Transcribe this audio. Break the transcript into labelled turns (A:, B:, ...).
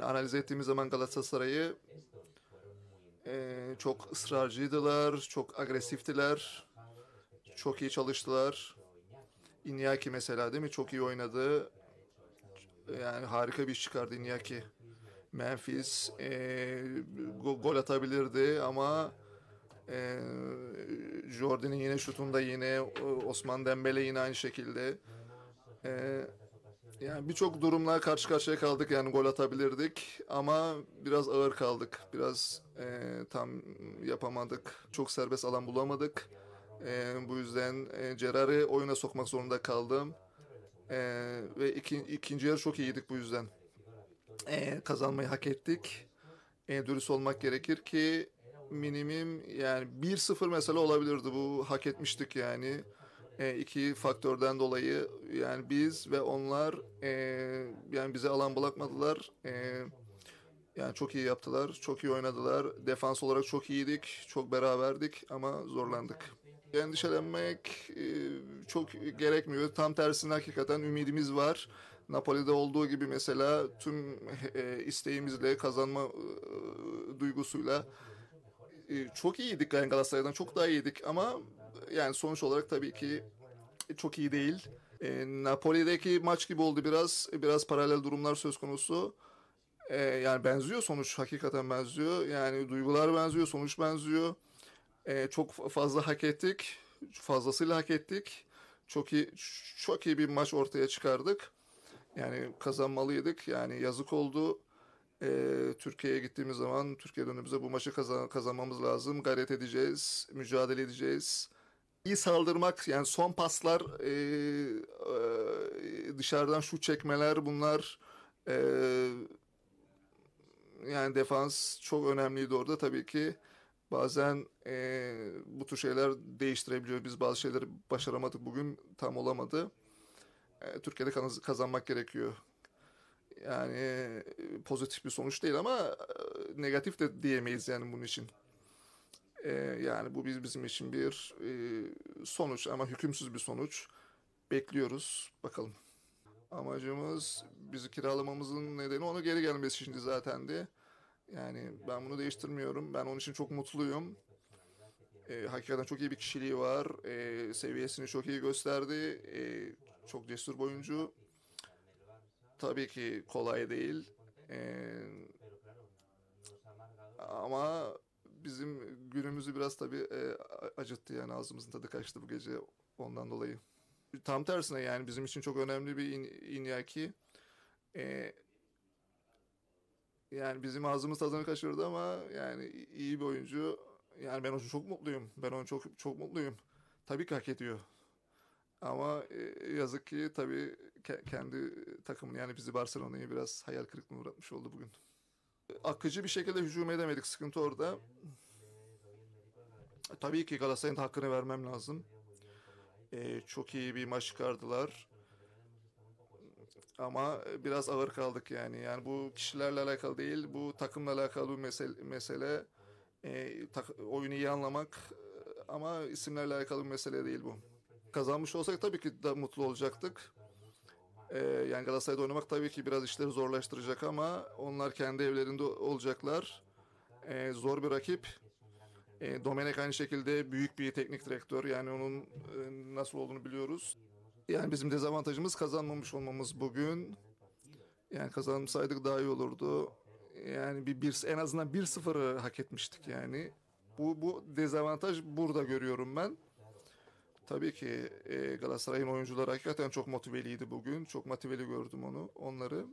A: analiz ettiğimiz zaman Galatasaray'ı e, çok ısrarcıydılar, çok agresiftiler, çok iyi çalıştılar. Iñaki mesela değil mi? Çok iyi oynadı. Yani harika bir iş çıkardı Iñaki. Memphis e, go- gol atabilirdi ama e, Jordan'in yine şutunda yine Osman Dembele yine aynı şekilde. E, yani birçok durumla karşı karşıya kaldık yani gol atabilirdik ama biraz ağır kaldık. Biraz e, tam yapamadık. Çok serbest alan bulamadık. E, bu yüzden e, Cerrah'ı oyuna sokmak zorunda kaldım. E, ve iki, ikinci yarı çok iyiydik bu yüzden. E, kazanmayı hak ettik. E, dürüst olmak gerekir ki minimum yani 1-0 mesela olabilirdi bu hak etmiştik yani. E, iki faktörden dolayı yani biz ve onlar e, yani bize alan bırakmadılar. E, yani çok iyi yaptılar, çok iyi oynadılar. Defans olarak çok iyiydik, çok beraberdik ama zorlandık. Endişelenmek çok gerekmiyor. Tam tersine hakikaten ümidimiz var. Napoli'de olduğu gibi mesela tüm isteğimizle, kazanma e, duygusuyla e, çok iyiydik Galatasaray'dan çok daha iyiydik ama e, yani sonuç olarak tabii ki e, çok iyi değil. E, Napoli'deki maç gibi oldu biraz. Biraz paralel durumlar söz konusu. E, yani benziyor sonuç hakikaten benziyor. Yani duygular benziyor, sonuç benziyor. E, çok fazla hak ettik. Fazlasıyla hak ettik. Çok iyi çok iyi bir maç ortaya çıkardık. Yani kazanmalıydık. Yani yazık oldu e, Türkiye'ye gittiğimiz zaman Türkiye dönümüze bu maçı kazan, kazanmamız lazım. Gayret edeceğiz, mücadele edeceğiz. İyi saldırmak yani son paslar, e, e, dışarıdan şu çekmeler bunlar e, yani defans çok önemliydi orada tabii ki. Bazen e, bu tür şeyler değiştirebiliyor. Biz bazı şeyleri başaramadık bugün tam olamadı. E, Türkiye'de kazanmak gerekiyor yani pozitif bir sonuç değil ama negatif de diyemeyiz yani bunun için. Ee, yani bu biz bizim için bir e, sonuç ama hükümsüz bir sonuç. Bekliyoruz bakalım. Amacımız bizi kiralamamızın nedeni onu geri gelmesi şimdi zaten zatendi. Yani ben bunu değiştirmiyorum. Ben onun için çok mutluyum. E, hakikaten çok iyi bir kişiliği var. E, seviyesini çok iyi gösterdi. E, çok cesur boyuncu tabii ki kolay değil. Ee, ama bizim günümüzü biraz tabii e, acıttı yani ağzımızın tadı kaçtı bu gece ondan dolayı. Tam tersine yani bizim için çok önemli bir in, Inyaki. E, yani bizim ağzımız tadını kaçırdı ama yani iyi bir oyuncu. Yani ben onu çok mutluyum. Ben onu çok çok mutluyum. Tabii ki hak ediyor. Ama e, yazık ki tabii kendi takımını yani bizi Barcelona'yı biraz hayal kırıklığına uğratmış oldu bugün. Akıcı bir şekilde hücum edemedik. Sıkıntı orada. Tabii ki Galatasaray'ın hakkını vermem lazım. Ee, çok iyi bir maç çıkardılar. Ama biraz ağır kaldık yani. Yani bu kişilerle alakalı değil, bu takımla alakalı bir mesele. mesele. E, oyunu iyi anlamak ama isimlerle alakalı bir mesele değil bu kazanmış olsak tabii ki de mutlu olacaktık. Ee, yani Galatasaray'da oynamak tabii ki biraz işleri zorlaştıracak ama onlar kendi evlerinde olacaklar. Ee, zor bir rakip. Ee, Domenek aynı şekilde büyük bir teknik direktör. Yani onun e, nasıl olduğunu biliyoruz. Yani bizim dezavantajımız kazanmamış olmamız bugün. Yani kazansaydık daha iyi olurdu. Yani bir, bir en azından 1-0'ı hak etmiştik yani. Bu bu dezavantaj burada görüyorum ben. Tabii ki e, Galatasaray'ın oyuncuları hakikaten çok motiveliydi bugün. Çok motiveli gördüm onu, onları.